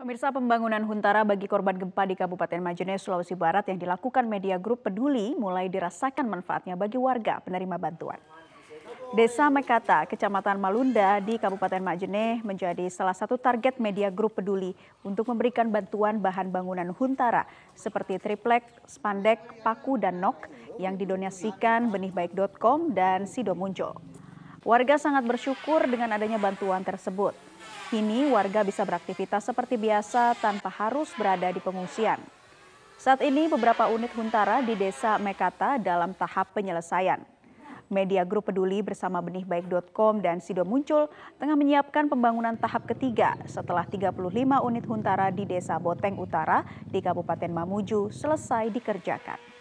Pemirsa pembangunan huntara bagi korban gempa di Kabupaten Majene, Sulawesi Barat yang dilakukan media grup peduli mulai dirasakan manfaatnya bagi warga penerima bantuan. Desa Mekata, Kecamatan Malunda di Kabupaten Majene menjadi salah satu target media grup peduli untuk memberikan bantuan bahan bangunan huntara seperti triplek, spandek, paku, dan nok yang didonasikan benihbaik.com dan Sido Muncul. Warga sangat bersyukur dengan adanya bantuan tersebut. Kini warga bisa beraktivitas seperti biasa tanpa harus berada di pengungsian. Saat ini beberapa unit huntara di desa Mekata dalam tahap penyelesaian. Media Grup Peduli bersama benihbaik.com dan Sido Muncul tengah menyiapkan pembangunan tahap ketiga setelah 35 unit huntara di desa Boteng Utara di Kabupaten Mamuju selesai dikerjakan.